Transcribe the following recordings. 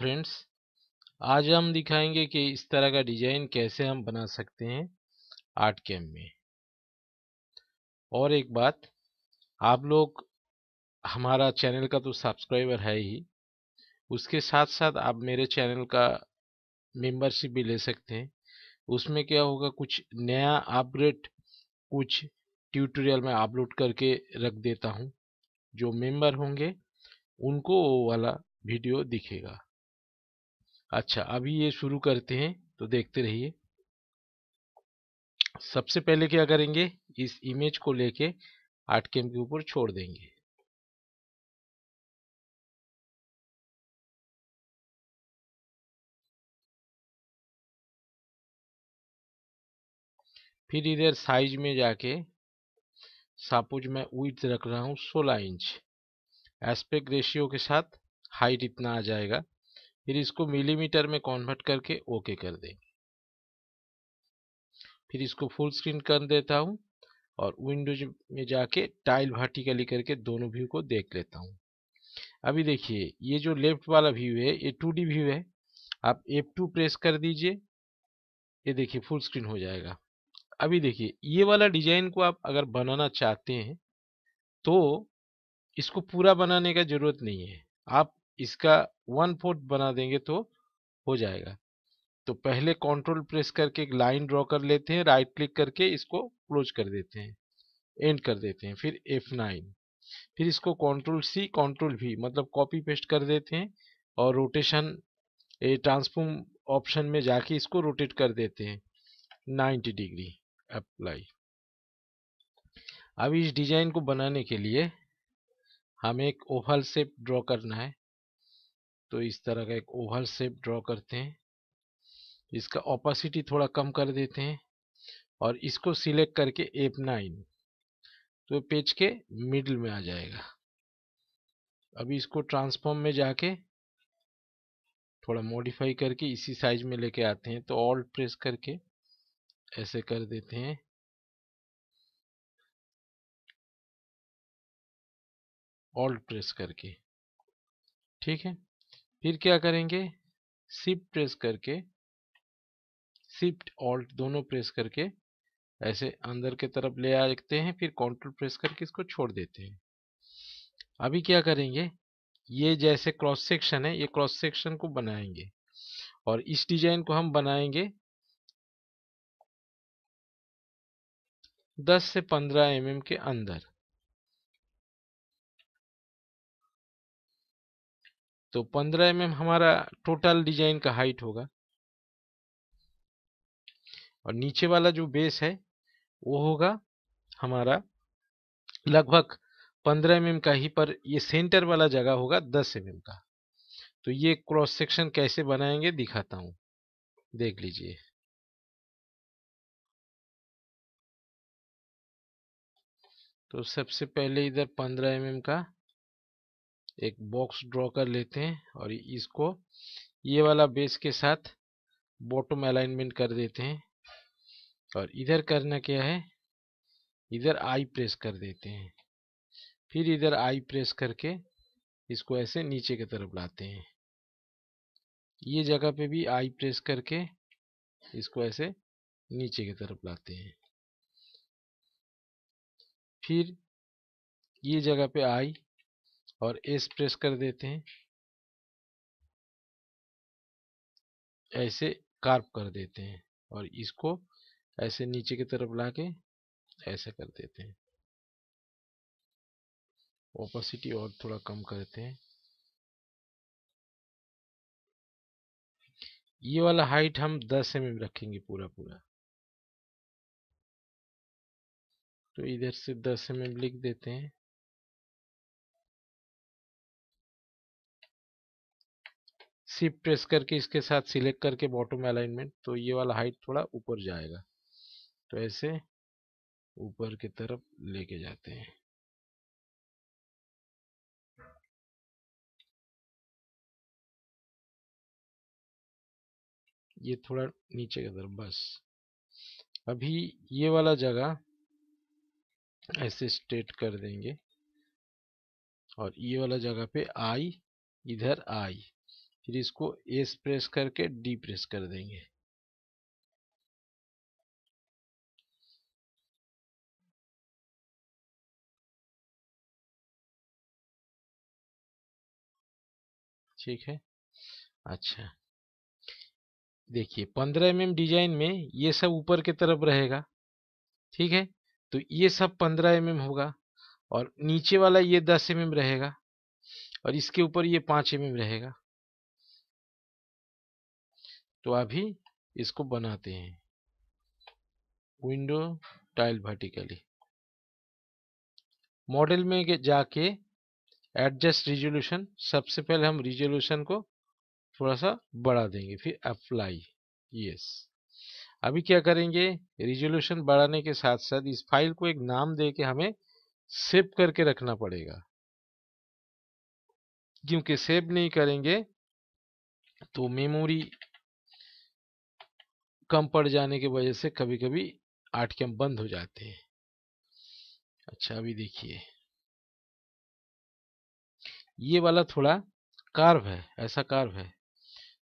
friends आज हम दिखाएंगे कि इस तरह का डिजाइन कैसे हम बना सकते हैं आर्ट कैम में और एक बात आप लोग हमारा चैनल का तो सब्सक्राइबर है ही उसके साथ साथ आप मेरे चैनल का मेंबरशिप भी ले सकते हैं उसमें क्या होगा कुछ नया अपग्रेड कुछ ट्यूटोरियल में अपलोड करके रख देता हूँ जो मेंबर होंगे उनको वो वाला वीडियो दिखेगा अच्छा अभी ये शुरू करते हैं तो देखते रहिए सबसे पहले क्या करेंगे इस इमेज को लेके आठ के ऊपर छोड़ देंगे फिर इधर साइज में जाके सापुज मैं विथ रख रहा हूं सोलह इंच एस्पेक्ट रेशियो के साथ हाइट इतना आ जाएगा फिर इसको मिलीमीटर में कॉन्वर्ट करके ओके कर दें फिर इसको फुल स्क्रीन कर देता हूँ और विंडोज में जाके टाइल वर्टिकली करके दोनों व्यू को देख लेता हूँ अभी देखिए ये जो लेफ्ट वाला व्यू है ये टू व्यू है आप F2 प्रेस कर दीजिए ये देखिए फुल स्क्रीन हो जाएगा अभी देखिए ये वाला डिजाइन को आप अगर बनाना चाहते हैं तो इसको पूरा बनाने का जरूरत नहीं है आप इसका वन फोर्थ बना देंगे तो हो जाएगा तो पहले कंट्रोल प्रेस करके एक लाइन ड्रॉ कर लेते हैं राइट क्लिक करके इसको क्लोज कर देते हैं एंड कर देते हैं फिर एफ नाइन फिर इसको कंट्रोल सी कंट्रोल भी मतलब कॉपी पेस्ट कर देते हैं और रोटेशन ट्रांसफॉर्म ऑप्शन में जाके इसको रोटेट कर देते हैं 90 डिग्री अप्लाई अब इस डिजाइन को बनाने के लिए हमें एक ओवल शेप ड्रॉ करना है तो इस तरह का एक ओवल शेप ड्रॉ करते हैं इसका ऑपोसिटी थोड़ा कम कर देते हैं और इसको सिलेक्ट करके एप नाइन तो पेज के मिडल में आ जाएगा अभी इसको ट्रांसफॉर्म में जाके थोड़ा मॉडिफाई करके इसी साइज में लेके आते हैं तो ऑल्ट प्रेस करके ऐसे कर देते हैं ऑल्ट प्रेस करके ठीक है फिर क्या करेंगे सिफ्ट प्रेस करके सिफ्ट ऑल्ट दोनों प्रेस करके ऐसे अंदर के तरफ ले आ लेते हैं फिर कंट्रोल प्रेस करके इसको छोड़ देते हैं अभी क्या करेंगे ये जैसे क्रॉस सेक्शन है ये क्रॉस सेक्शन को बनाएंगे और इस डिजाइन को हम बनाएंगे 10 से 15 एम mm के अंदर तो 15 एम mm हमारा टोटल डिजाइन का हाइट होगा और नीचे वाला जो बेस है वो होगा हमारा लगभग 15 एम mm का ही पर ये सेंटर वाला जगह होगा 10 एम mm का तो ये क्रॉस सेक्शन कैसे बनाएंगे दिखाता हूं देख लीजिए तो सबसे पहले इधर 15 एम mm का एक बॉक्स ड्रॉ कर लेते हैं और इसको ये वाला बेस के साथ बॉटम अलाइनमेंट कर देते हैं और इधर करना क्या है इधर आई प्रेस कर देते हैं फिर इधर आई प्रेस करके इसको ऐसे नीचे की तरफ लाते हैं ये जगह पे भी आई प्रेस करके इसको ऐसे नीचे की तरफ लाते हैं फिर ये जगह पे आई और एस प्रेस कर देते हैं ऐसे कार्प कर देते हैं और इसको ऐसे नीचे की तरफ ला के कर देते हैं ओपोसिटी और थोड़ा कम करते हैं ये वाला हाइट हम 10 एम एम रखेंगे पूरा पूरा तो इधर से 10 एम एम लिख देते हैं शिफ्ट प्रेस करके इसके साथ सिलेक्ट करके बॉटम अलाइनमेंट तो ये वाला हाइट थोड़ा ऊपर जाएगा तो ऐसे ऊपर की तरफ लेके जाते हैं ये थोड़ा नीचे की तरफ बस अभी ये वाला जगह ऐसे स्ट्रेट कर देंगे और ये वाला जगह पे आई इधर आई फिर इसको एस प्रेस करके डी प्रेस कर देंगे ठीक है अच्छा देखिए पंद्रह एम mm डिजाइन में ये सब ऊपर की तरफ रहेगा ठीक है तो ये सब पंद्रह एम mm होगा और नीचे वाला ये दस एम mm रहेगा और इसके ऊपर ये पांच एम mm रहेगा तो अभी इसको बनाते हैं विंडो टाइल वर्टिकली मॉडल में जाके एडजस्ट रिजोल्यूशन सबसे पहले हम रिजोल्यूशन को थोड़ा सा बढ़ा देंगे फिर अप्लाई यस अभी क्या करेंगे रिजोल्यूशन बढ़ाने के साथ साथ इस फाइल को एक नाम दे के हमें सेव करके रखना पड़ेगा क्योंकि सेव नहीं करेंगे तो मेमोरी कम पड़ जाने की वजह से कभी कभी आठ के बंद हो जाते हैं अच्छा अभी देखिए ये वाला थोड़ा कार्व है ऐसा कार्व है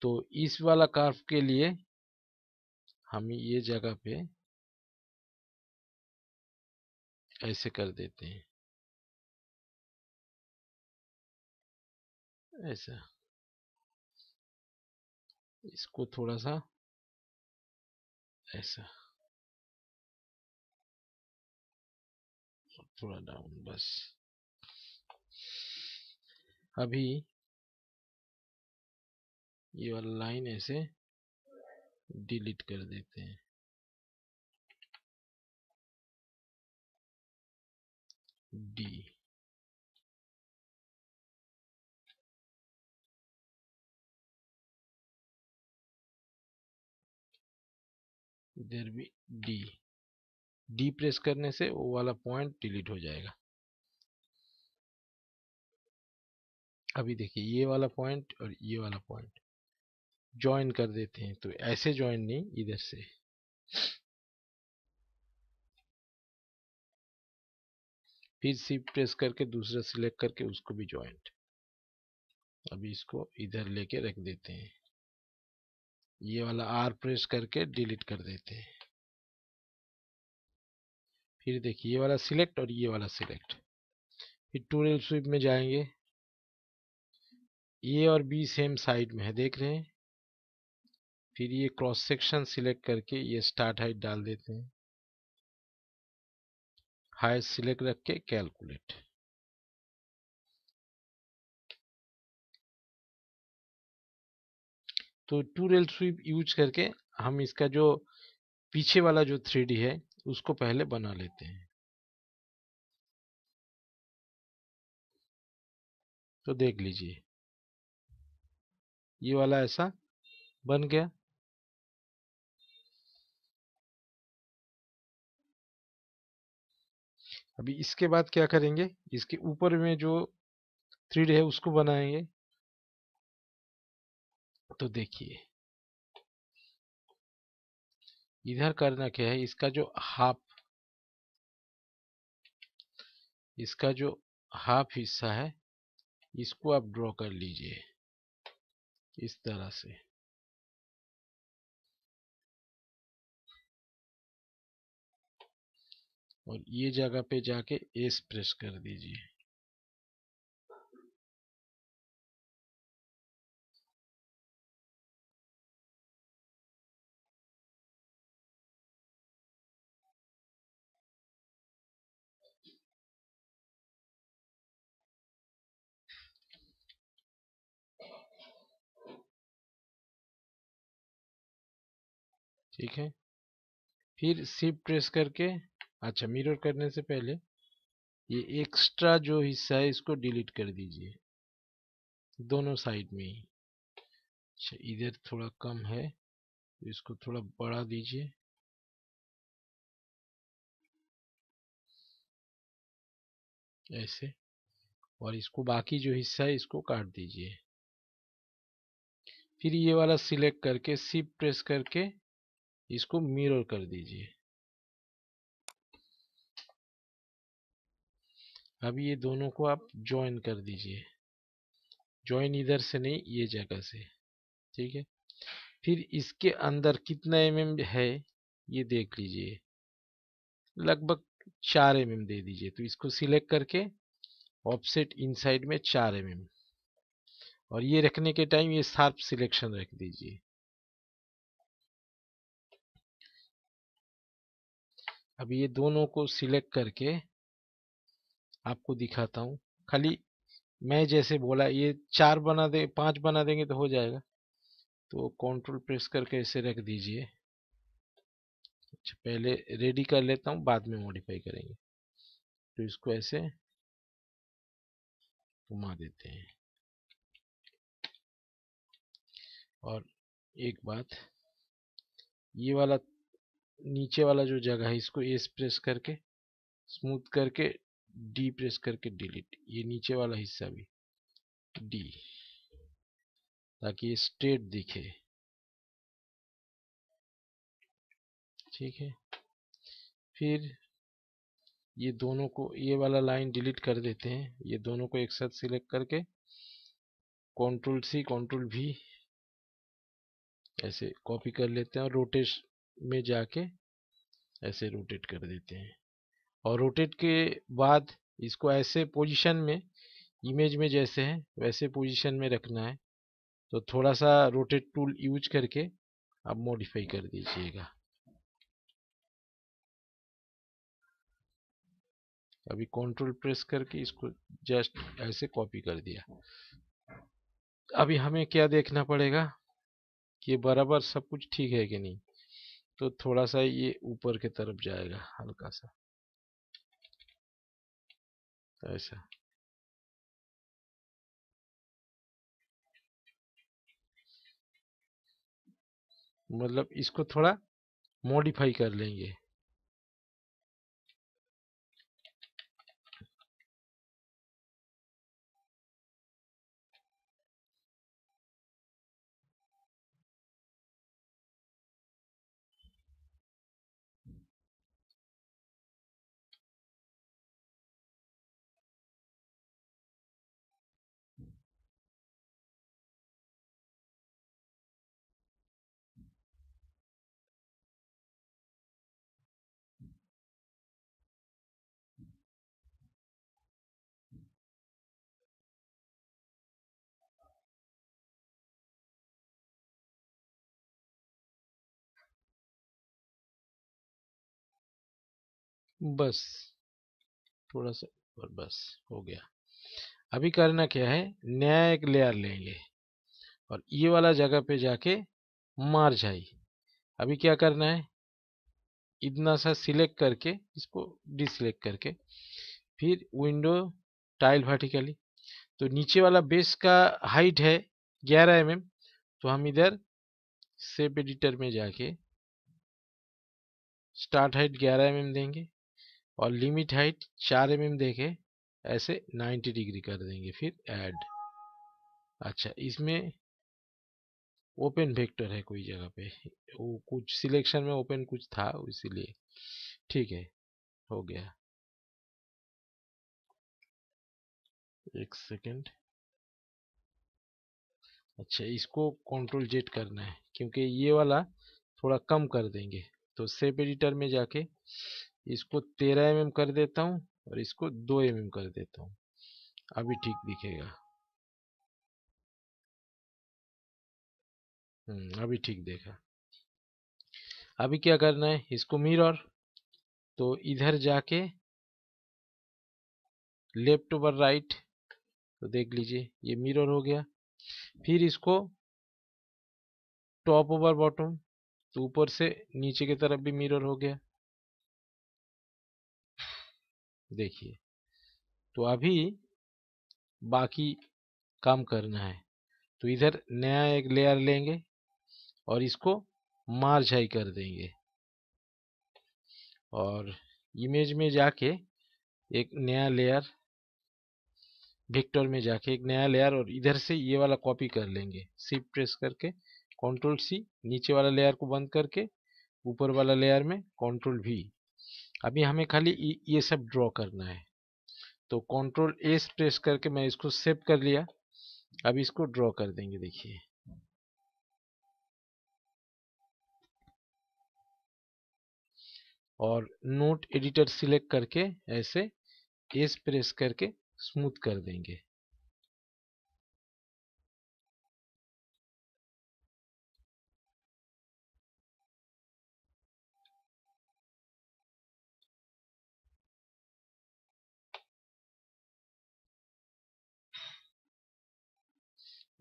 तो इस वाला कार्व के लिए हम ये जगह पे ऐसे कर देते हैं ऐसा इसको थोड़ा सा ऐसा थोड़ा डाउन बस अभी ये वाला लाइन ऐसे डिलीट कर देते हैं डी इधर भी डी डी प्रेस करने से वो वाला पॉइंट डिलीट हो जाएगा अभी देखिए ये वाला पॉइंट और ये वाला पॉइंट ज्वाइन कर देते हैं तो ऐसे ज्वाइन नहीं इधर से फिर सी प्रेस करके दूसरा सिलेक्ट करके उसको भी ज्वाइंट अभी इसको इधर लेके रख देते हैं ये वाला आर प्रेस करके डिलीट कर देते हैं फिर देखिए ये वाला सिलेक्ट और ये वाला सिलेक्ट फिर टूल स्वीप में जाएंगे ए और बी सेम साइड में है देख रहे हैं फिर ये क्रॉस सेक्शन सिलेक्ट करके ये स्टार्ट हाइट डाल देते हैं हाइट सिलेक्ट रख के कैलकुलेट तो टू रेल स्वीप यूज करके हम इसका जो पीछे वाला जो थ्री है उसको पहले बना लेते हैं तो देख लीजिए ये वाला ऐसा बन गया अभी इसके बाद क्या करेंगे इसके ऊपर में जो थ्रीड है उसको बनाएंगे तो देखिए इधर करना क्या है इसका जो हाफ इसका जो हाफ हिस्सा है इसको आप ड्रॉ कर लीजिए इस तरह से और ये जगह पे जाके एस प्रेस कर दीजिए ठीक है फिर सिप प्रेस करके अच्छा मिरर करने से पहले ये एक्स्ट्रा जो हिस्सा है इसको डिलीट कर दीजिए दोनों साइड में ही अच्छा इधर थोड़ा कम है तो इसको थोड़ा बढ़ा दीजिए ऐसे और इसको बाकी जो हिस्सा है इसको काट दीजिए फिर ये वाला सिलेक्ट करके सिप प्रेस करके इसको मिरर कर दीजिए अब ये दोनों को आप ज्वाइन कर दीजिए ज्वाइन इधर से नहीं ये जगह से ठीक है फिर इसके अंदर कितना एम mm है ये देख लीजिए लगभग चार एम mm दे दीजिए तो इसको सिलेक्ट करके ऑफसेट इनसाइड में चार एम mm और ये रखने के टाइम ये शार्प सिलेक्शन रख दीजिए अब ये दोनों को सिलेक्ट करके आपको दिखाता हूँ खाली मैं जैसे बोला ये चार बना दे पांच बना देंगे तो हो जाएगा तो कंट्रोल प्रेस करके इसे रख दीजिए अच्छा पहले रेडी कर लेता हूँ बाद में मॉडिफाई करेंगे तो इसको ऐसे घुमा देते हैं और एक बात ये वाला नीचे वाला जो जगह है इसको एस प्रेस करके स्मूथ करके डी प्रेस करके डिलीट ये नीचे वाला हिस्सा भी डी ताकि ये स्ट्रेट दिखे ठीक है फिर ये दोनों को ये वाला लाइन डिलीट कर देते हैं ये दोनों को एक साथ सिलेक्ट करके कंट्रोल सी कंट्रोल भी ऐसे कॉपी कर लेते हैं और रोटेश में जाके ऐसे रोटेट कर देते हैं और रोटेट के बाद इसको ऐसे पोजीशन में इमेज में जैसे है वैसे पोजीशन में रखना है तो थोड़ा सा रोटेट टूल यूज करके आप मॉडिफाई कर दीजिएगा अभी कंट्रोल प्रेस करके इसको जस्ट ऐसे कॉपी कर दिया अभी हमें क्या देखना पड़ेगा कि बराबर सब कुछ ठीक है कि नहीं तो थोड़ा सा ये ऊपर की तरफ जाएगा हल्का सा ऐसा मतलब इसको थोड़ा मॉडिफाई कर लेंगे बस थोड़ा सा और बस हो गया अभी करना क्या है नया एक लेयर लेंगे और ये वाला जगह पे जाके मार जाए अभी क्या करना है इतना सा सिलेक्ट करके इसको डिसलेक्ट करके फिर विंडो टाइल वर्टिकली तो नीचे वाला बेस का हाइट है 11 एम mm, तो हम इधर सेप एडिटर में जाके स्टार्ट हाइट 11 एम mm देंगे और लिमिट हाइट चार एम देखें देखे ऐसे 90 डिग्री कर देंगे फिर ऐड अच्छा इसमें ओपन वेक्टर है कोई जगह पे वो कुछ सिलेक्शन में ओपन कुछ था इसीलिए ठीक है हो गया एक सेकेंड अच्छा इसको कंट्रोल जेट करना है क्योंकि ये वाला थोड़ा कम कर देंगे तो सेप एडिटर में जाके इसको तेरह एम mm कर देता हूँ और इसको दो एम mm कर देता हूँ अभी ठीक दिखेगा हम्म, अभी ठीक देखा अभी क्या करना है इसको मिरर तो इधर जाके लेफ्ट ओवर राइट तो देख लीजिए ये मिरर हो गया फिर इसको टॉप ओवर बॉटम तो ऊपर से नीचे की तरफ भी मिरर हो गया देखिए तो अभी बाकी काम करना है तो इधर नया एक लेयर लेंगे और इसको मारझाई कर देंगे और इमेज में जाके एक नया लेयर वेक्टर में जाके एक नया लेयर और इधर से ये वाला कॉपी कर लेंगे शिफ्ट प्रेस करके कंट्रोल सी नीचे वाला लेयर को बंद करके ऊपर वाला लेयर में कंट्रोल भी अभी हमें खाली ये सब ड्रॉ करना है तो कंट्रोल एस प्रेस करके मैं इसको सेव कर लिया अब इसको ड्रॉ कर देंगे देखिए और नोट एडिटर सिलेक्ट करके ऐसे एस प्रेस करके स्मूथ कर देंगे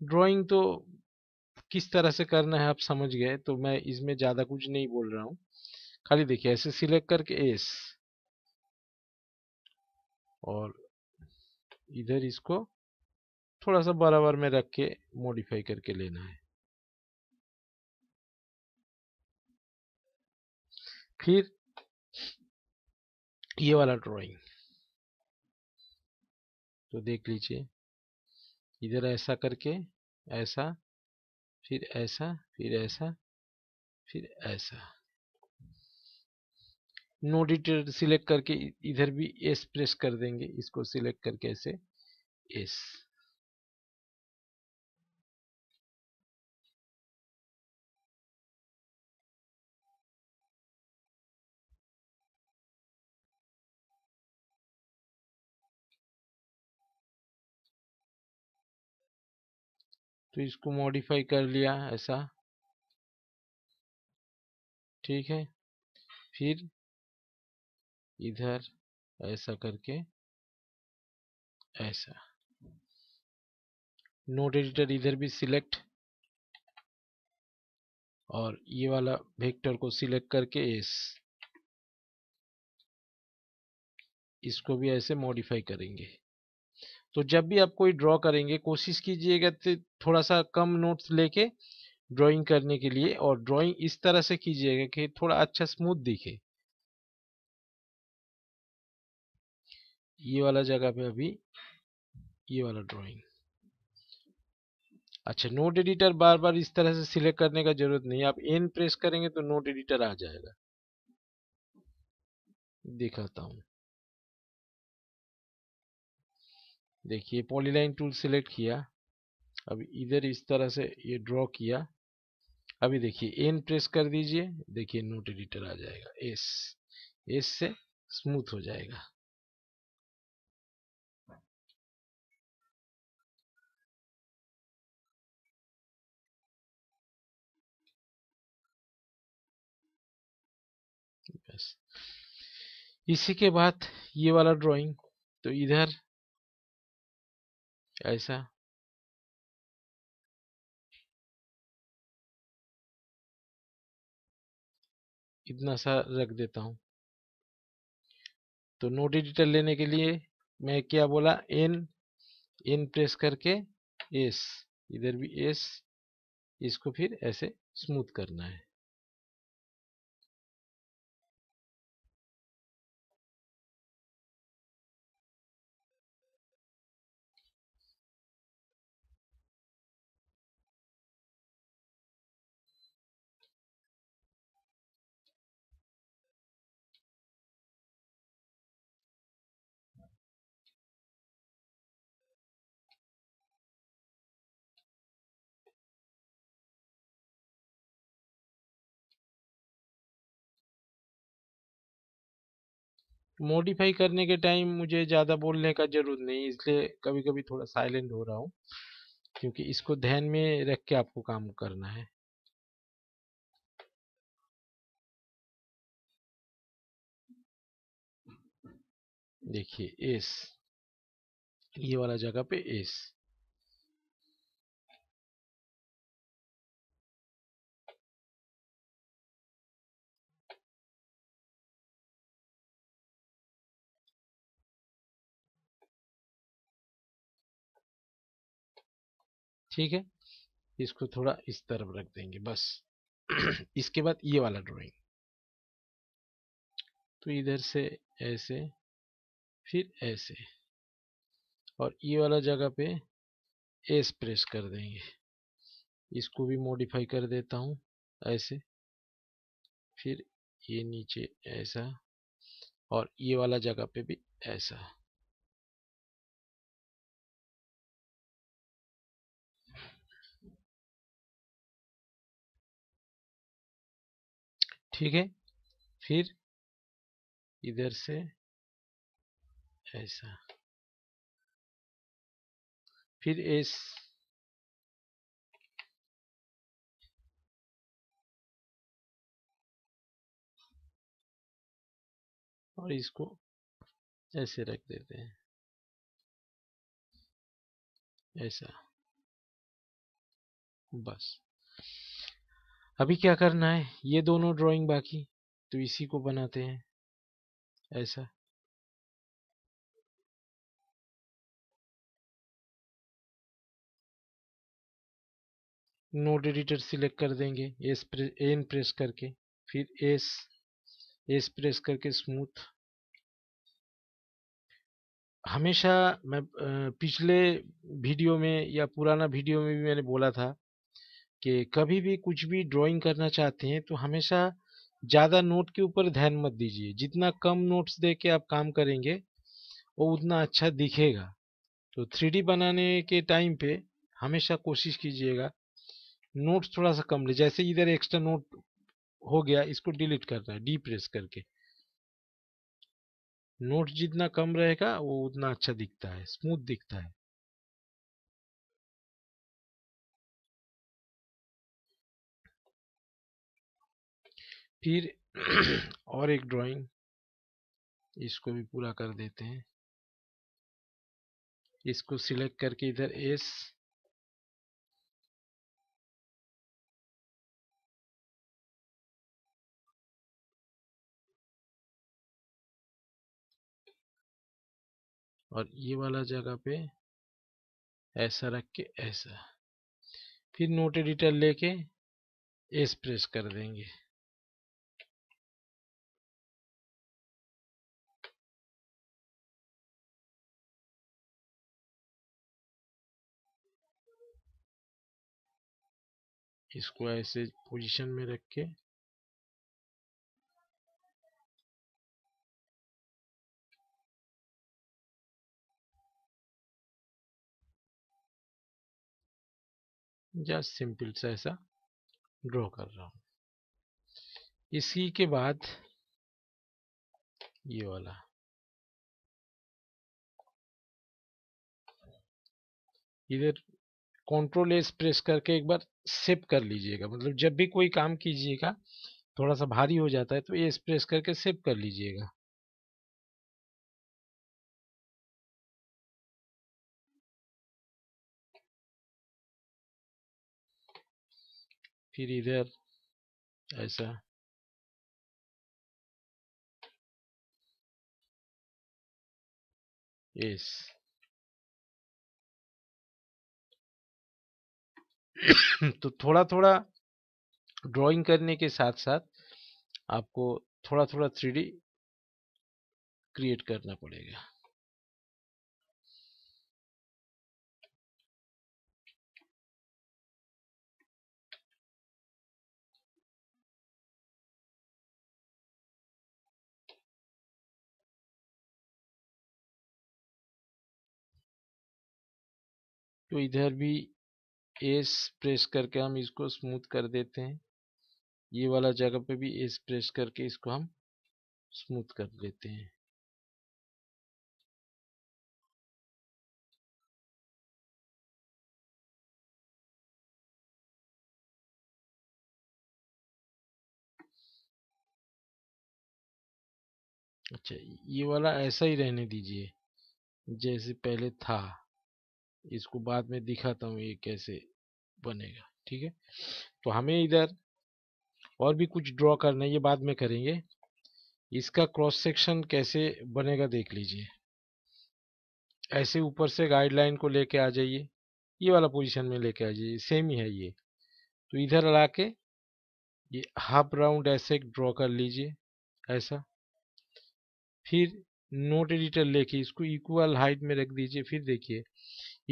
ड्राइंग तो किस तरह से करना है आप समझ गए तो मैं इसमें ज़्यादा कुछ नहीं बोल रहा हूँ खाली देखिए ऐसे सिलेक्ट करके एस और इधर इसको थोड़ा सा बराबर में रख के मॉडिफाई करके लेना है फिर ये वाला ड्राइंग तो देख लीजिए इधर ऐसा करके ऐसा फिर ऐसा फिर ऐसा फिर ऐसा नो डिटेल सिलेक्ट करके इधर भी एस प्रेस कर देंगे इसको सिलेक्ट करके ऐसे एस तो इसको मॉडिफाई कर लिया ऐसा ठीक है फिर इधर ऐसा करके ऐसा नोट एडिटर इधर भी सिलेक्ट और ये वाला वेक्टर को सिलेक्ट करके एस इसको भी ऐसे मॉडिफाई करेंगे तो जब भी आप कोई ड्रॉ करेंगे कोशिश कीजिएगा तो थोड़ा सा कम नोट्स लेके ड्राइंग करने के लिए और ड्राइंग इस तरह से कीजिएगा कि थोड़ा अच्छा स्मूथ दिखे ये वाला जगह पे अभी ये वाला ड्राइंग अच्छा नोट एडिटर बार बार इस तरह से सिलेक्ट करने का जरूरत नहीं आप एन प्रेस करेंगे तो नोट एडिटर आ जाएगा दिखाता हूँ देखिए पॉलीलाइन टूल सिलेक्ट किया अब इधर इस तरह से ये ड्रॉ किया अभी देखिए एन प्रेस कर दीजिए देखिए नोट एडिटर आ जाएगा एस एस से स्मूथ हो जाएगा बस इसी के बाद ये वाला ड्राइंग तो इधर ऐसा इतना सा रख देता हूं तो नोट एडिटर लेने के लिए मैं क्या बोला एन एन प्रेस करके एस इधर भी एस इसको फिर ऐसे स्मूथ करना है मॉडिफाई करने के टाइम मुझे ज़्यादा बोलने का ज़रूरत नहीं इसलिए कभी कभी थोड़ा साइलेंट हो रहा हूँ क्योंकि इसको ध्यान में रख के आपको काम करना है देखिए एस ये वाला जगह पे एस ठीक है इसको थोड़ा इस तरफ रख देंगे बस इसके बाद ये वाला ड्राइंग तो इधर से ऐसे फिर ऐसे और ये वाला जगह पे एस प्रेस कर देंगे इसको भी मॉडिफाई कर देता हूँ ऐसे फिर ये नीचे ऐसा और ये वाला जगह पे भी ऐसा ठीक है फिर इधर से ऐसा फिर एस और इसको ऐसे रख देते हैं ऐसा बस अभी क्या करना है ये दोनों ड्राइंग बाकी तो इसी को बनाते हैं ऐसा नोट एडिटर सिलेक्ट कर देंगे एस प्रे, एन प्रेस करके फिर एस एस प्रेस करके स्मूथ हमेशा मैं पिछले वीडियो में या पुराना वीडियो में भी मैंने बोला था कि कभी भी कुछ भी ड्राइंग करना चाहते हैं तो हमेशा ज़्यादा नोट के ऊपर ध्यान मत दीजिए जितना कम नोट्स दे के आप काम करेंगे वो उतना अच्छा दिखेगा तो थ्री बनाने के टाइम पे हमेशा कोशिश कीजिएगा नोट्स थोड़ा सा कम ले जैसे इधर एक्स्ट्रा नोट हो गया इसको डिलीट करना है डी प्रेस करके नोट जितना कम रहेगा वो उतना अच्छा दिखता है स्मूथ दिखता है फिर और एक ड्राइंग इसको भी पूरा कर देते हैं इसको सिलेक्ट करके इधर एस और ये वाला जगह पे ऐसा रख के ऐसा फिर नोट एडिटर लेके एस प्रेस कर देंगे इसको ऐसे पोजीशन में रख के जस्ट सिंपल सा ऐसा ड्रॉ कर रहा हूं इसी के बाद ये वाला इधर कंट्रोल एस प्रेस करके एक बार सिप कर लीजिएगा मतलब जब भी कोई काम कीजिएगा थोड़ा सा भारी हो जाता है तो ये प्रेस करके सेव कर लीजिएगा फिर इधर ऐसा यस तो थोड़ा थोड़ा ड्राइंग करने के साथ साथ आपको थोड़ा थोड़ा थ्री क्रिएट करना पड़ेगा तो इधर भी एस प्रेस करके हम इसको स्मूथ कर देते हैं ये वाला जगह पे भी एस प्रेस करके इसको हम स्मूथ कर देते हैं अच्छा ये वाला ऐसा ही रहने दीजिए जैसे पहले था इसको बाद में दिखाता हूँ ये कैसे बनेगा ठीक है तो हमें इधर और भी कुछ ड्रॉ करना है ये बाद में करेंगे इसका क्रॉस सेक्शन कैसे बनेगा देख लीजिए ऐसे ऊपर से गाइडलाइन को लेके आ जाइए ये वाला पोजीशन में लेके आ जाइए सेम ही है ये तो इधर ला के ये हाफ राउंड ऐसे ड्रॉ कर लीजिए ऐसा फिर नोट एडिटर लेके इसको इक्वल हाइट में रख दीजिए फिर देखिए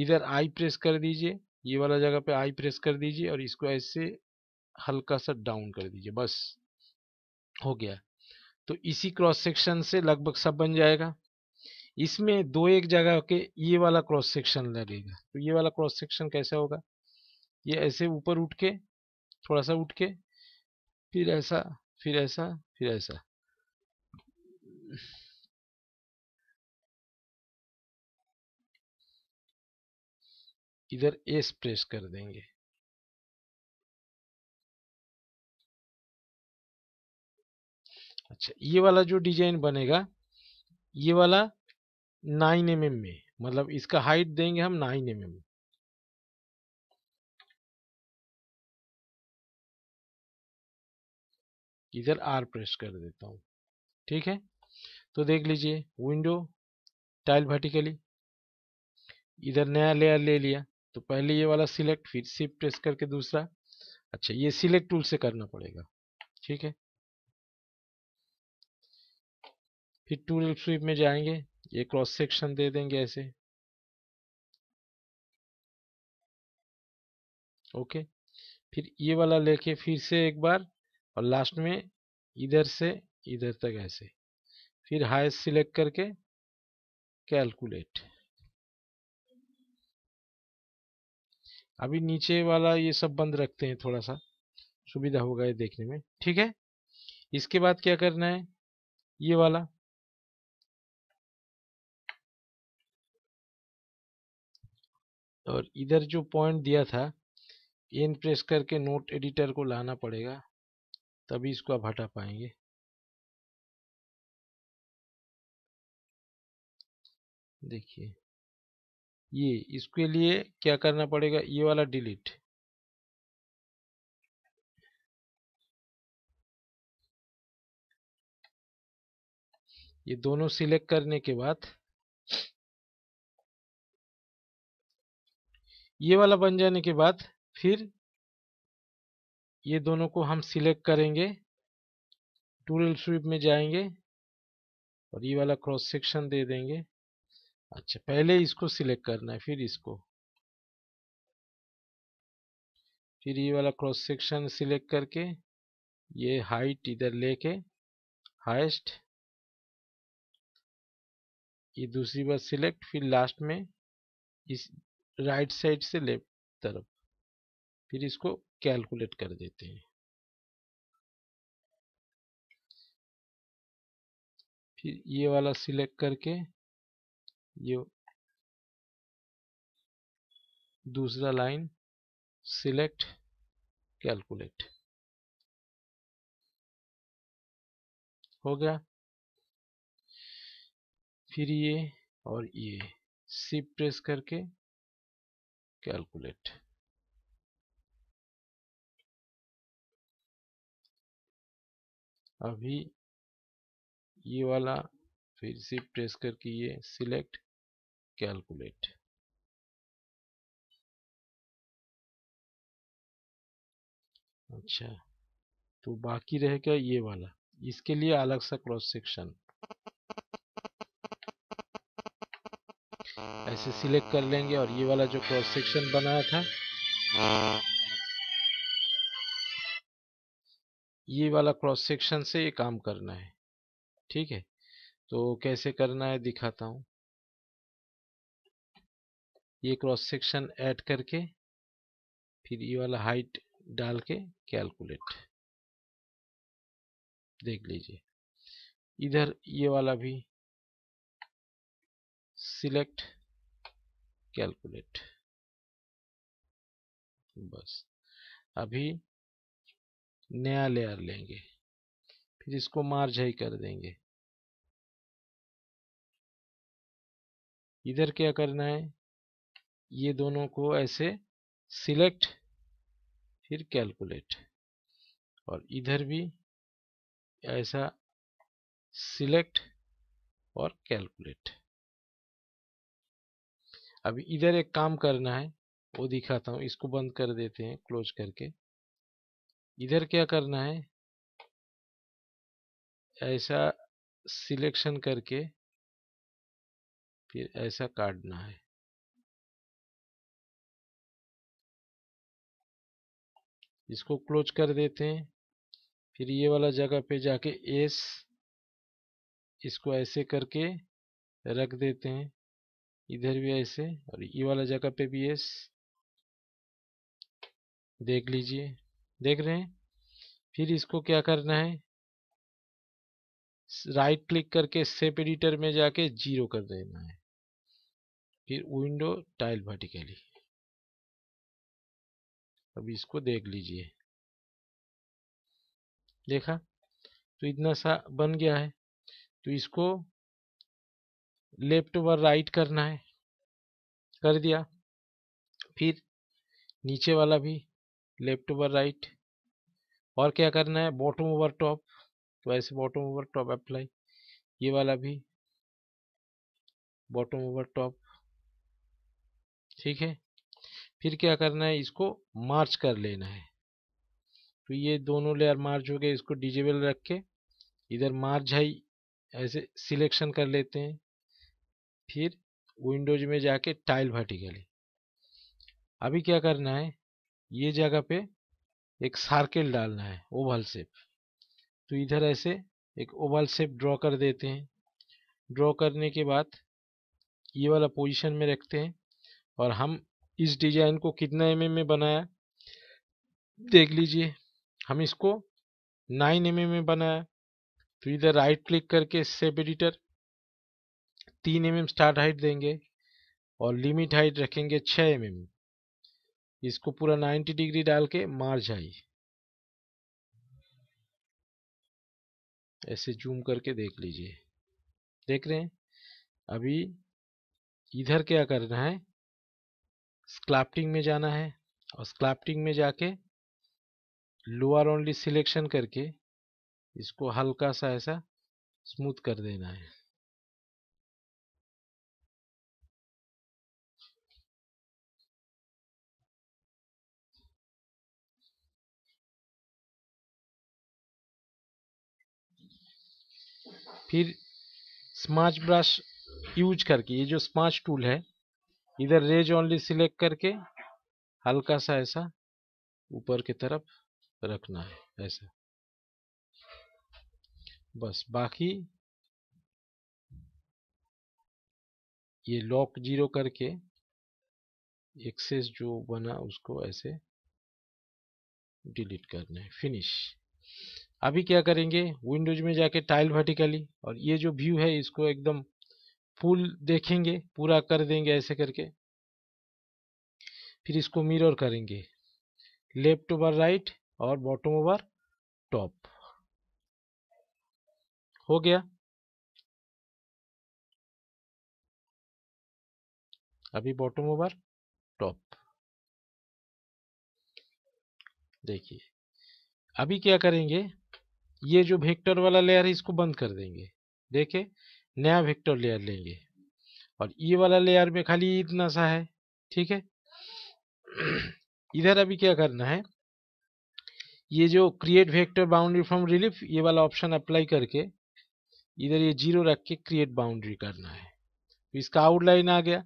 इधर आई प्रेस कर दीजिए ये वाला जगह पे आई प्रेस कर दीजिए और इसको ऐसे हल्का सा डाउन कर दीजिए बस हो गया तो इसी क्रॉस सेक्शन से लगभग सब बन जाएगा इसमें दो एक जगह के ये वाला क्रॉस सेक्शन लगेगा तो ये वाला क्रॉस सेक्शन कैसे होगा ये ऐसे ऊपर उठ के थोड़ा सा उठ के फिर ऐसा फिर ऐसा फिर ऐसा इधर एस प्रेस कर देंगे अच्छा ये वाला जो डिजाइन बनेगा ये वाला नाइन एम mm में मतलब इसका हाइट देंगे हम नाइन एम mm इधर आर प्रेस कर देता हूं ठीक है तो देख लीजिए विंडो टाइल वर्टिकली इधर नया लेयर ले लिया तो पहले ये वाला सिलेक्ट फिर सिफ्ट प्रेस करके दूसरा अच्छा ये सिलेक्ट टूल से करना पड़ेगा ठीक है फिर टूल स्वीप में जाएंगे ये क्रॉस सेक्शन दे देंगे ऐसे ओके फिर ये वाला लेके फिर से एक बार और लास्ट में इधर से इधर तक ऐसे फिर हाई सिलेक्ट करके कैलकुलेट अभी नीचे वाला ये सब बंद रखते हैं थोड़ा सा सुविधा होगा ये देखने में ठीक है इसके बाद क्या करना है ये वाला और इधर जो पॉइंट दिया था एन प्रेस करके नोट एडिटर को लाना पड़ेगा तभी इसको आप हटा पाएंगे देखिए ये इसके लिए क्या करना पड़ेगा ये वाला डिलीट ये दोनों सिलेक्ट करने के बाद ये वाला बन जाने के बाद फिर ये दोनों को हम सिलेक्ट करेंगे टूल स्वीप में जाएंगे और ये वाला क्रॉस सेक्शन दे देंगे अच्छा पहले इसको सिलेक्ट करना है फिर इसको फिर ये वाला क्रॉस सेक्शन सिलेक्ट करके ये हाइट इधर लेके हाइस्ट ये दूसरी बार सिलेक्ट फिर लास्ट में इस राइट साइड से लेफ्ट तरफ फिर इसको कैलकुलेट कर देते हैं फिर ये वाला सिलेक्ट करके ये दूसरा लाइन सिलेक्ट कैलकुलेट हो गया फिर ये और ये सी प्रेस करके कैलकुलेट अभी ये वाला फिर सिप प्रेस करके ये सिलेक्ट calculate अच्छा तो बाकी रहेगा ये वाला इसके लिए अलग सा क्रॉस सेक्शन ऐसे सिलेक्ट कर लेंगे और ये वाला जो क्रॉस सेक्शन बनाया था ये वाला क्रॉस सेक्शन से ये काम करना है ठीक है तो कैसे करना है दिखाता हूँ ये क्रॉस सेक्शन ऐड करके फिर ये वाला हाइट डाल के कैलकुलेट देख लीजिए इधर ये वाला भी सिलेक्ट कैलकुलेट बस अभी नया लेयर लेंगे फिर इसको मार्ज ही कर देंगे इधर क्या करना है ये दोनों को ऐसे सिलेक्ट फिर कैलकुलेट और इधर भी ऐसा सिलेक्ट और कैलकुलेट अभी इधर एक काम करना है वो दिखाता हूँ इसको बंद कर देते हैं क्लोज करके इधर क्या करना है ऐसा सिलेक्शन करके फिर ऐसा काटना है इसको क्लोज कर देते हैं फिर ये वाला जगह पे जाके एस इसको ऐसे करके रख देते हैं इधर भी ऐसे और ये वाला जगह पे भी एस देख लीजिए देख रहे हैं फिर इसको क्या करना है राइट क्लिक करके सेप एडिटर में जाके जीरो कर देना है फिर विंडो टाइल वर्टिकली अब इसको देख लीजिए देखा तो इतना सा बन गया है तो इसको लेफ्ट व राइट करना है कर दिया फिर नीचे वाला भी लेफ्ट ओवर राइट और क्या करना है बॉटम ओवर टॉप तो ऐसे बॉटम ओवर टॉप अप्लाई ये वाला भी बॉटम ओवर टॉप ठीक है फिर क्या करना है इसको मार्च कर लेना है तो ये दोनों लेयर मार्च हो गए इसको डिजेबल रख के इधर मार्च है ऐसे सिलेक्शन कर लेते हैं फिर विंडोज में जाके टाइल वर्टिकली अभी क्या करना है ये जगह पे एक सर्किल डालना है ओवल शेप तो इधर ऐसे एक ओवल शेप ड्रॉ कर देते हैं ड्रॉ करने के बाद ये वाला पोजीशन में रखते हैं और हम इस डिजाइन को कितना एम में बनाया देख लीजिए हम इसको 9 एम में बनाया तो इधर राइट क्लिक करके सेप एडिटर तीन एम एम स्टार्ट हाइट देंगे और लिमिट हाइट रखेंगे 6 एम इसको पूरा 90 डिग्री डाल के मार जाए ऐसे जूम करके देख लीजिए देख रहे हैं अभी इधर क्या करना है स्क्लाप्टिंग में जाना है और स्क्लाप्टिंग में जाके लोअर ओनली सिलेक्शन करके इसको हल्का सा ऐसा स्मूथ कर देना है फिर स्मार्च ब्रश यूज करके ये जो स्मार्च टूल है इधर रेज ओनली सिलेक्ट करके हल्का सा ऐसा ऊपर की तरफ रखना है ऐसा बस बाकी ये लॉक जीरो करके एक्सेस जो बना उसको ऐसे डिलीट करना है फिनिश अभी क्या करेंगे विंडोज में जाके टाइल वर्टिकली और ये जो व्यू है इसको एकदम फुल देखेंगे पूरा कर देंगे ऐसे करके फिर इसको मिरर करेंगे लेफ्ट ओवर राइट और बॉटम ओवर टॉप हो गया अभी बॉटम ओवर टॉप देखिए अभी क्या करेंगे ये जो वेक्टर वाला लेयर है इसको बंद कर देंगे देखे नया वेक्टर लेयर लेंगे और ये वाला लेयर में खाली इतना सा है ठीक है इधर अभी क्या करना है ये जो create vector boundary from relief ये वाला ऑप्शन अप्लाई करके इधर ये जीरो रख के क्रिएट बाउंड्री करना है तो इसका आउटलाइन आ गया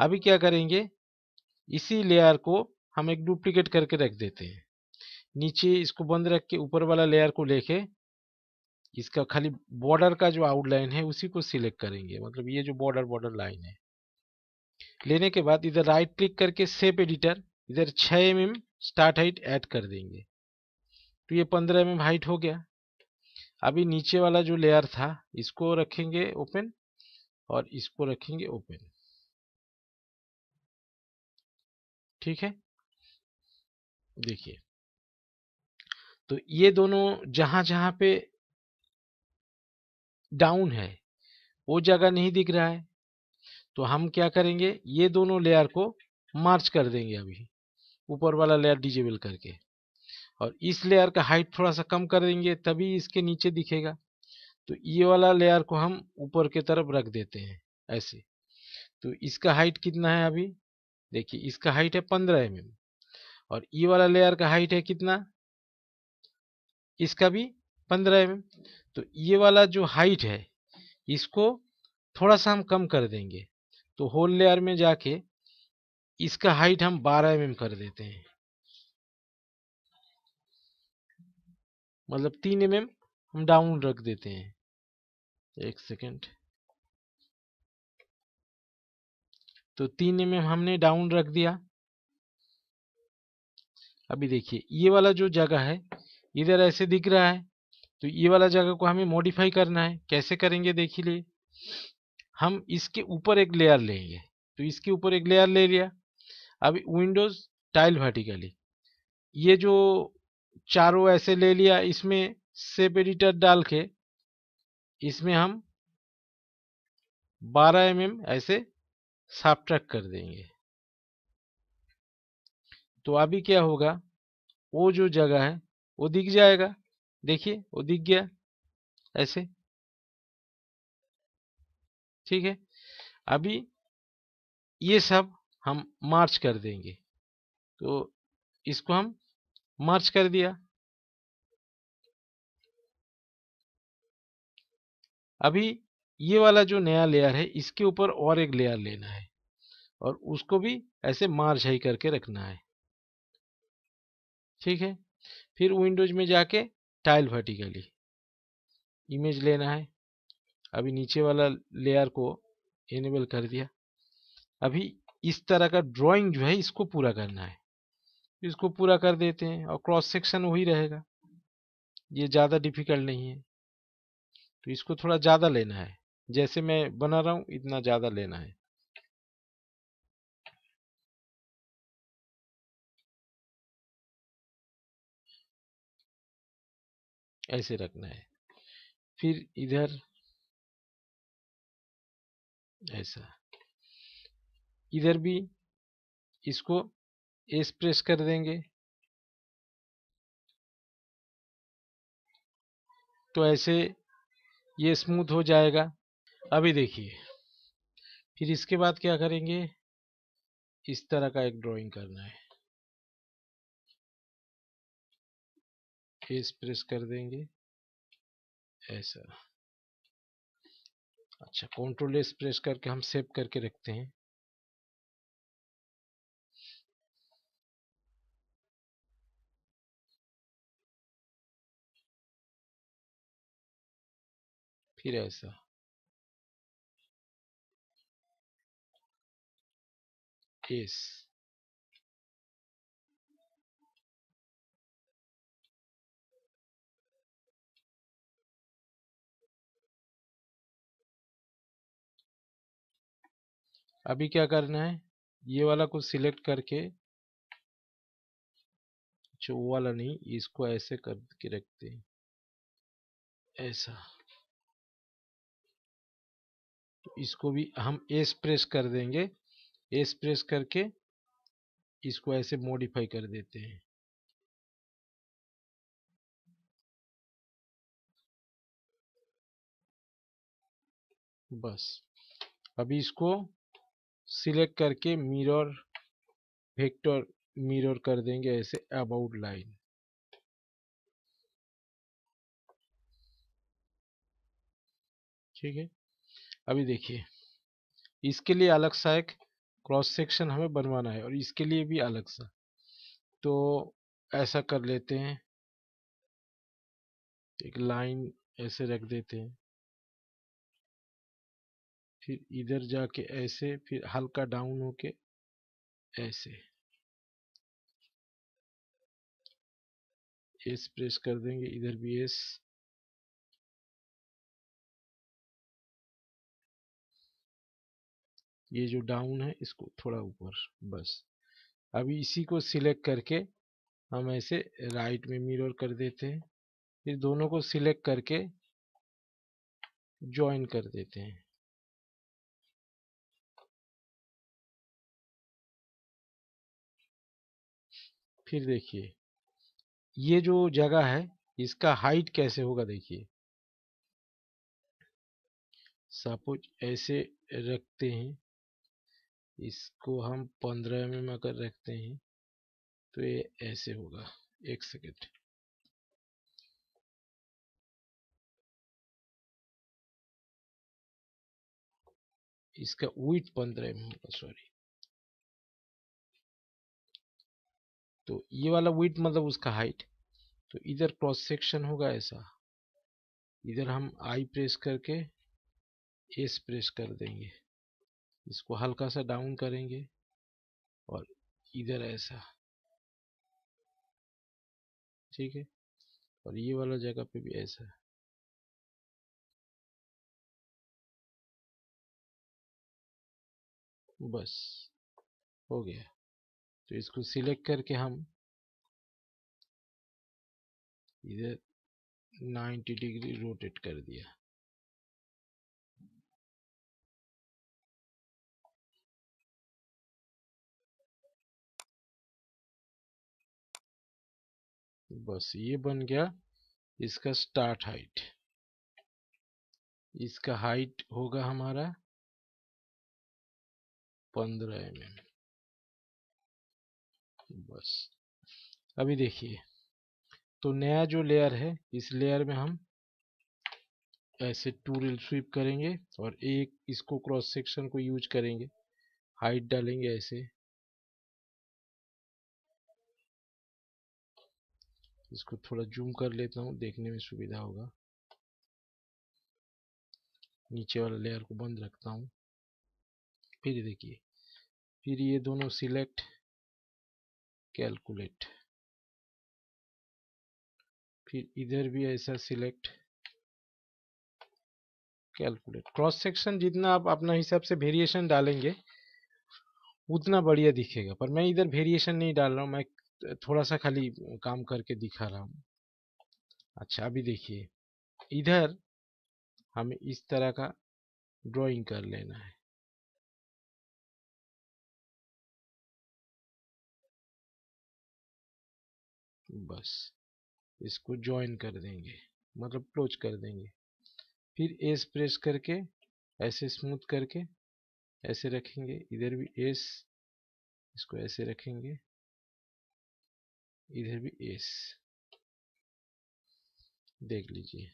अभी क्या करेंगे इसी लेयर को हम एक डुप्लीकेट करके रख देते हैं नीचे इसको बंद रख के ऊपर वाला लेयर को लेके इसका खाली बॉर्डर का जो आउटलाइन है उसी को सिलेक्ट करेंगे मतलब ये जो बॉर्डर बॉर्डर लाइन है लेने के बाद इधर राइट क्लिक करके सेप एडिटर इधर छ M M start height add कर देंगे तो ये पंद्रह एम एम हाइट हो गया अभी नीचे वाला जो लेयर था इसको रखेंगे ओपन और इसको रखेंगे ओपन ठीक है देखिए तो ये दोनों जहां जहां पे डाउन है वो जगह नहीं दिख रहा है तो हम क्या करेंगे ये दोनों लेयर को मार्च कर देंगे अभी ऊपर वाला लेयर डिजेबल करके और इस लेयर का हाइट थोड़ा सा कम कर देंगे तभी इसके नीचे दिखेगा तो ये वाला लेयर को हम ऊपर के तरफ रख देते हैं ऐसे तो इसका हाइट कितना है अभी देखिए इसका हाइट है पंद्रह एम mm और ये वाला लेयर का हाइट है कितना इसका भी पंद्रह एम mm तो ये वाला जो हाइट है इसको थोड़ा सा हम कम कर देंगे तो होल लेयर में जाके इसका हाइट हम 12 एम mm कर देते हैं मतलब 3 एम mm हम डाउन रख देते हैं एक सेकेंड तो 3 एम mm हमने डाउन रख दिया अभी देखिए ये वाला जो जगह है इधर ऐसे दिख रहा है तो ये वाला जगह को हमें मॉडिफाई करना है कैसे करेंगे देखिए हम इसके ऊपर एक लेयर लेंगे तो इसके ऊपर एक लेयर ले लिया अब विंडोज टाइल वर्टिकली ये जो चारों ऐसे ले लिया इसमें सेप एडिटर डाल के इसमें हम 12 एम mm ऐसे साफ्ट्रैक कर देंगे तो अभी क्या होगा वो जो जगह है वो दिख जाएगा देखिए वो दिख गया ऐसे ठीक है अभी ये सब हम मार्च कर देंगे तो इसको हम मार्च कर दिया अभी ये वाला जो नया लेयर है इसके ऊपर और एक लेयर लेना है और उसको भी ऐसे मार्च ही करके रखना है ठीक है फिर विंडोज में जाके टाइल वर्टिकली इमेज लेना है अभी नीचे वाला लेयर को एनेबल कर दिया अभी इस तरह का ड्राइंग जो है इसको पूरा करना है इसको पूरा कर देते हैं और क्रॉस सेक्शन वही रहेगा ये ज़्यादा डिफिकल्ट नहीं है तो इसको थोड़ा ज़्यादा लेना है जैसे मैं बना रहा हूँ इतना ज़्यादा लेना है ऐसे रखना है फिर इधर ऐसा इधर भी इसको एस प्रेस कर देंगे तो ऐसे ये स्मूथ हो जाएगा अभी देखिए फिर इसके बाद क्या करेंगे इस तरह का एक ड्राइंग करना है फेस प्रेस कर देंगे ऐसा अच्छा कंट्रोल एस प्रेस करके हम सेव करके रखते हैं फिर ऐसा एस अभी क्या करना है ये वाला को सिलेक्ट करके जो वाला नहीं इसको ऐसे करके रखते हैं ऐसा तो इसको भी हम एस प्रेस कर देंगे एस प्रेस करके इसको ऐसे मॉडिफाई कर देते हैं बस अभी इसको सिलेक्ट करके मिरर वेक्टर मिरर कर देंगे ऐसे अबाउट लाइन ठीक है अभी देखिए इसके लिए अलग सा एक क्रॉस सेक्शन हमें बनवाना है और इसके लिए भी अलग सा तो ऐसा कर लेते हैं एक लाइन ऐसे रख देते हैं फिर इधर जाके ऐसे फिर हल्का डाउन होके ऐसे एस प्रेस कर देंगे इधर भी एस ये जो डाउन है इसको थोड़ा ऊपर बस अभी इसी को सिलेक्ट करके हम ऐसे राइट में मिरर कर देते हैं फिर दोनों को सिलेक्ट करके ज्वाइन कर देते हैं फिर देखिए ये जो जगह है इसका हाइट कैसे होगा देखिए सपोज ऐसे रखते हैं इसको हम पंद्रह एम mm एम अगर रखते हैं तो ये ऐसे होगा एक सेकेंड इसका वीट पंद्रह एम mm होगा सॉरी तो ये वाला विथ मतलब उसका हाइट तो इधर क्रॉस सेक्शन होगा ऐसा इधर हम आई प्रेस करके एस प्रेस कर देंगे इसको हल्का सा डाउन करेंगे और इधर ऐसा ठीक है और ये वाला जगह पे भी ऐसा बस हो गया तो इसको सिलेक्ट करके हम इधर 90 डिग्री रोटेट कर दिया बस ये बन गया इसका स्टार्ट हाइट इसका हाइट होगा हमारा पंद्रह एम एम बस अभी देखिए तो नया जो लेयर है इस लेयर में हम ऐसे टू रिल स्वीप करेंगे और एक इसको क्रॉस सेक्शन को यूज करेंगे हाइट डालेंगे ऐसे इसको थोड़ा जूम कर लेता हूँ देखने में सुविधा होगा नीचे वाला लेयर को बंद रखता हूँ फिर देखिए फिर ये दोनों सिलेक्ट कैलकुलेट फिर इधर भी ऐसा सिलेक्ट कैलकुलेट क्रॉस सेक्शन जितना आप अपना हिसाब से वेरिएशन डालेंगे उतना बढ़िया दिखेगा पर मैं इधर वेरिएशन नहीं डाल रहा हूँ मैं थोड़ा सा खाली काम करके दिखा रहा हूँ अच्छा अभी देखिए इधर हमें इस तरह का ड्राइंग कर लेना है बस इसको ज्वाइन कर देंगे मतलब क्लोज कर देंगे फिर एस प्रेस करके ऐसे स्मूथ करके ऐसे रखेंगे इधर भी एस इसको ऐसे रखेंगे इधर भी एस देख लीजिए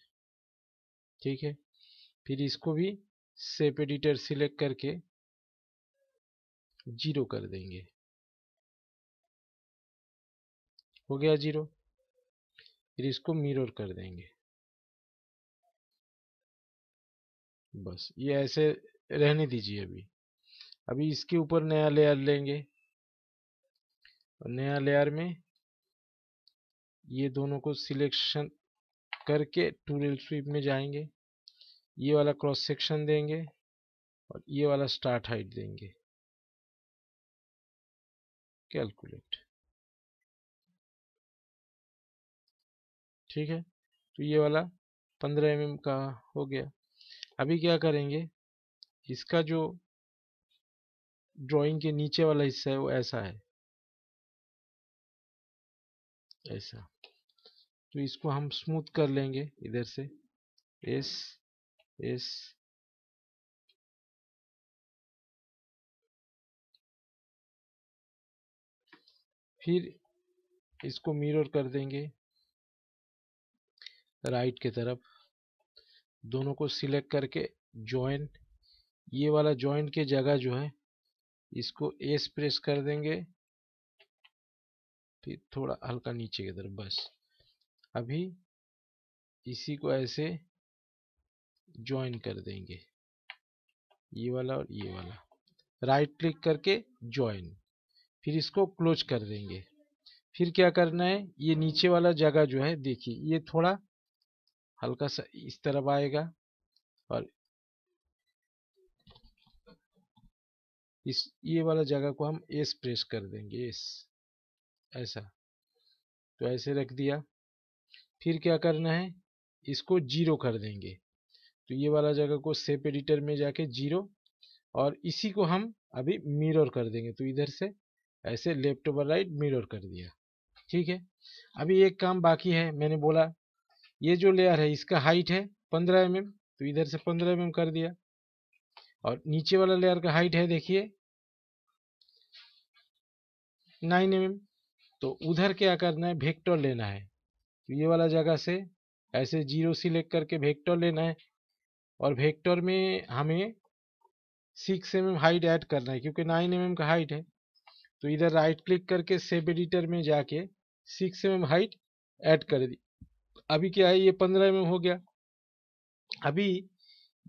ठीक है फिर इसको भी सेप एडिटर सिलेक्ट करके जीरो कर देंगे हो गया जीरो फिर इसको मिरर कर देंगे बस ये ऐसे रहने दीजिए अभी अभी इसके ऊपर नया लेयर लेंगे और नया लेयर में ये दोनों को सिलेक्शन करके टूरियल स्वीप में जाएंगे ये वाला क्रॉस सेक्शन देंगे और ये वाला स्टार्ट हाइट देंगे कैलकुलेट ठीक है तो ये वाला 15 एम mm का हो गया अभी क्या करेंगे इसका जो ड्राइंग के नीचे वाला हिस्सा है वो ऐसा है ऐसा तो इसको हम स्मूथ कर लेंगे इधर से एस एस फिर इसको मिरर कर देंगे राइट के तरफ दोनों को सिलेक्ट करके ज्वाइन ये वाला ज्वाइन के जगह जो है इसको एस प्रेस कर देंगे फिर थोड़ा हल्का नीचे की तरफ बस अभी इसी को ऐसे ज्वाइन कर देंगे ये वाला और ये वाला राइट क्लिक करके ज्वाइन फिर इसको क्लोज कर देंगे फिर क्या करना है ये नीचे वाला जगह जो है देखिए ये थोड़ा हल्का सा इस तरफ आएगा और इस ये वाला जगह को हम एस प्रेस कर देंगे एस ऐसा तो ऐसे रख दिया फिर क्या करना है इसको जीरो कर देंगे तो ये वाला जगह को सेप एडिटर में जाके जीरो और इसी को हम अभी मिरर कर देंगे तो इधर से ऐसे लेफ्ट ओवर राइट मिरर कर दिया ठीक है अभी एक काम बाकी है मैंने बोला ये जो लेयर है इसका हाइट है पंद्रह एम mm, तो इधर से पंद्रह एम mm कर दिया और नीचे वाला लेयर का हाइट है देखिए नाइन एम mm, तो उधर क्या करना है वेक्टर लेना है तो ये वाला जगह से ऐसे जीरो सिलेक्ट करके भेक्टर लेना है और भेक्टर में हमें सिक्स एम हाइट ऐड करना है क्योंकि नाइन एम का हाइट है तो इधर राइट क्लिक करके सेब एडिटर में जाके सिक्स एम हाइट ऐड कर दी अभी क्या है ये पंद्रह में हो गया अभी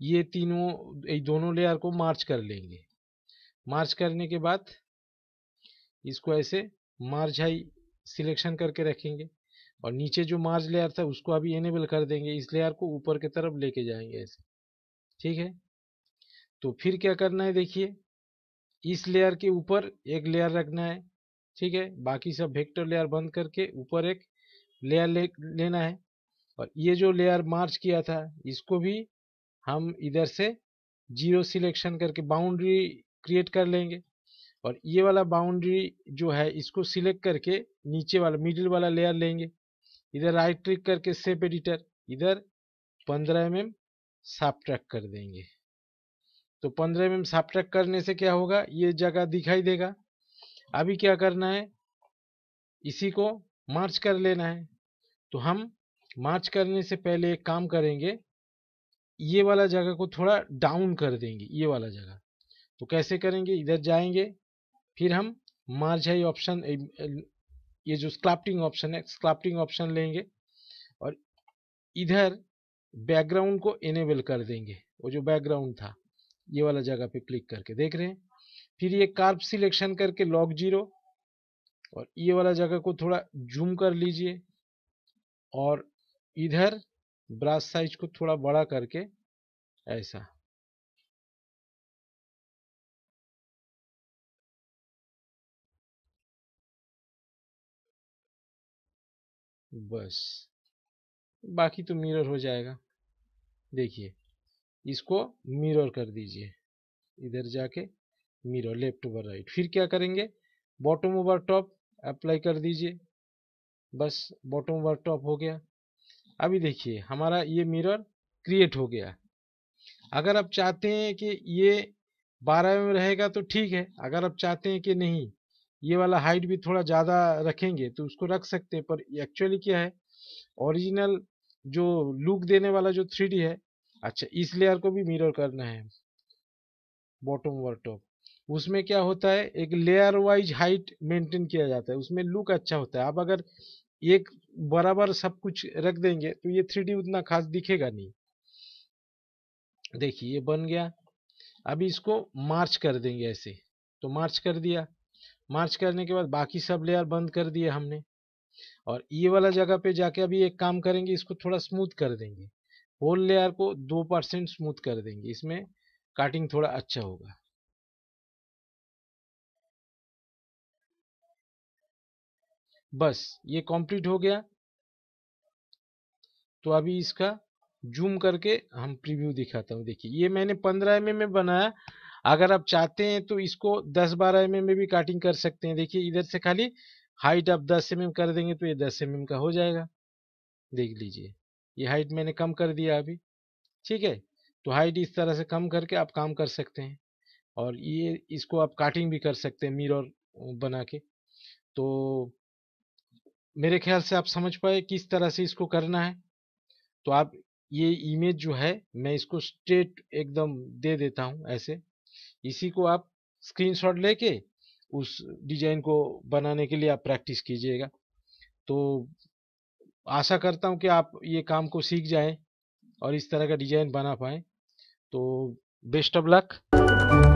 ये तीनों ये दोनों लेयर को मार्च कर लेंगे मार्च करने के बाद इसको ऐसे मार्च हाई सिलेक्शन करके रखेंगे और नीचे जो मार्च लेयर था उसको अभी एनेबल कर देंगे इस लेयर को ऊपर की तरफ लेके जाएंगे ऐसे ठीक है तो फिर क्या करना है देखिए इस लेयर के ऊपर एक लेयर रखना है ठीक है बाकी सब वेक्टर लेयर बंद करके ऊपर एक लेयर ले, लेना है और ये जो लेयर मार्च किया था इसको भी हम इधर से जीरो सिलेक्शन करके बाउंड्री क्रिएट कर लेंगे और ये वाला बाउंड्री जो है इसको सिलेक्ट करके नीचे वाला मिडिल वाला लेयर लेंगे इधर राइट क्लिक करके सेप एडिटर इधर 15 एम एम साफ ट्रैक कर देंगे तो 15 एम एम साफ ट्रैक करने से क्या होगा ये जगह दिखाई देगा अभी क्या करना है इसी को मार्च कर लेना है तो हम मार्च करने से पहले एक काम करेंगे ये वाला जगह को थोड़ा डाउन कर देंगे ये वाला जगह तो कैसे करेंगे इधर जाएंगे फिर हम मार्च है ऑप्शन ये जो स्क्राफ्टिंग ऑप्शन है स्क्राफ्टिंग ऑप्शन लेंगे और इधर बैकग्राउंड को इनेबल कर देंगे वो जो बैकग्राउंड था ये वाला जगह पे क्लिक करके देख रहे हैं फिर ये कार्प सिलेक्शन करके लॉक जीरो और ये वाला जगह को थोड़ा जूम कर लीजिए और इधर ब्रास साइज को थोड़ा बड़ा करके ऐसा बस बाकी तो मिरर हो जाएगा देखिए इसको मिरर कर दीजिए इधर जाके मिरर लेफ्ट ओवर राइट फिर क्या करेंगे बॉटम ओवर टॉप अप्लाई कर दीजिए बस बॉटम ओवर टॉप हो गया अभी देखिए हमारा ये मिरर क्रिएट हो गया अगर आप चाहते हैं कि ये बारह में रहेगा तो ठीक है अगर आप चाहते हैं कि नहीं ये वाला हाइट भी थोड़ा ज़्यादा रखेंगे तो उसको रख सकते हैं पर एक्चुअली क्या है ओरिजिनल जो लुक देने वाला जो थ्री है अच्छा इस लेयर को भी मिरर करना है बॉटम वर्टॉप उसमें क्या होता है एक लेयर वाइज हाइट मेंटेन किया जाता है उसमें लुक अच्छा होता है आप अगर एक बराबर सब कुछ रख देंगे तो ये थ्री उतना खास दिखेगा नहीं देखिए ये बन गया अभी इसको मार्च कर देंगे ऐसे तो मार्च कर दिया मार्च करने के बाद बाकी सब लेयर बंद कर दिए हमने और ये वाला जगह पे जाके अभी एक काम करेंगे इसको थोड़ा स्मूथ कर देंगे होल लेयर को दो परसेंट स्मूथ कर देंगे इसमें काटिंग थोड़ा अच्छा होगा बस ये कंप्लीट हो गया तो अभी इसका जूम करके हम प्रीव्यू दिखाता हूँ देखिए ये मैंने पंद्रह एम में बनाया अगर आप चाहते हैं तो इसको दस बारह एम में भी काटिंग कर सकते हैं देखिए इधर से खाली हाइट आप दस एम कर देंगे तो ये दस एम का हो जाएगा देख लीजिए ये हाइट मैंने कम कर दिया अभी ठीक है तो हाइट इस तरह से कम करके आप काम कर सकते हैं और ये इसको आप काटिंग भी कर सकते हैं मिरर बना के तो मेरे ख्याल से आप समझ पाए किस तरह से इसको करना है तो आप ये इमेज जो है मैं इसको स्ट्रेट एकदम दे देता हूँ ऐसे इसी को आप स्क्रीनशॉट लेके उस डिजाइन को बनाने के लिए आप प्रैक्टिस कीजिएगा तो आशा करता हूँ कि आप ये काम को सीख जाएं और इस तरह का डिजाइन बना पाएँ तो बेस्ट ऑफ लक